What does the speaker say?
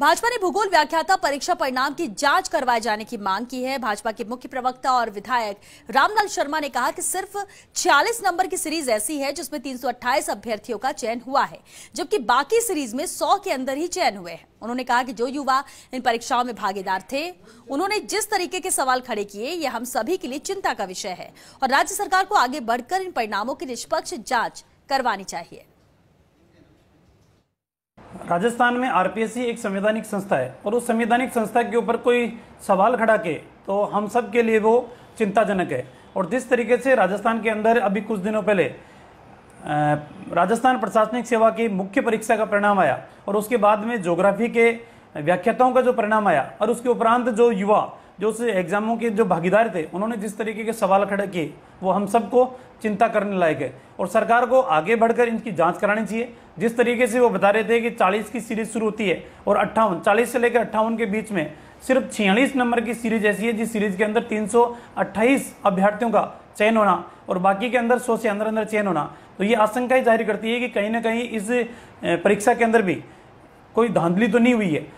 भाजपा ने भूगोल व्याख्याता परीक्षा परिणाम की जांच करवाए जाने की मांग की है भाजपा के मुख्य प्रवक्ता और विधायक रामलाल शर्मा ने कहा कि सिर्फ 46 नंबर की सीरीज ऐसी है जिसमें 328 अभ्यर्थियों का चयन हुआ है जबकि बाकी सीरीज में 100 के अंदर ही चयन हुए हैं उन्होंने कहा कि जो युवा इन परीक्षाओं में भागीदार थे उन्होंने जिस तरीके के सवाल खड़े किए यह हम सभी के लिए चिंता का विषय है और राज्य सरकार को आगे बढ़कर इन परिणामों की निष्पक्ष जांच करवानी चाहिए राजस्थान में आरपीएससी एक संवैधानिक संस्था है और उस संवैधानिक संस्था के ऊपर कोई सवाल खड़ा के तो हम सब के लिए वो चिंताजनक है और जिस तरीके से राजस्थान के अंदर अभी कुछ दिनों पहले राजस्थान प्रशासनिक सेवा की मुख्य परीक्षा का परिणाम आया और उसके बाद में ज्योग्राफी के व्याख्याताओं का जो परिणाम आया और उसके उपरांत जो युवा जो उस एग्जामों के जो भागीदार थे उन्होंने जिस तरीके के सवाल खड़े किए वो हम सबको चिंता करने लायक है और सरकार को आगे बढ़कर इनकी जांच करानी चाहिए जिस तरीके से वो बता रहे थे कि 40 की सीरीज शुरू होती है और अट्ठावन चालीस से लेकर अट्ठावन के बीच में सिर्फ छियालीस नंबर की सीरीज ऐसी है जिस सीरीज के अंदर तीन अभ्यर्थियों का चयन होना और बाकी के अंदर सौ से अंदर अंदर चयन होना तो ये आशंकाएं जाहिर करती है कि कहीं ना कहीं इस परीक्षा के अंदर भी कोई धांधली तो नहीं हुई है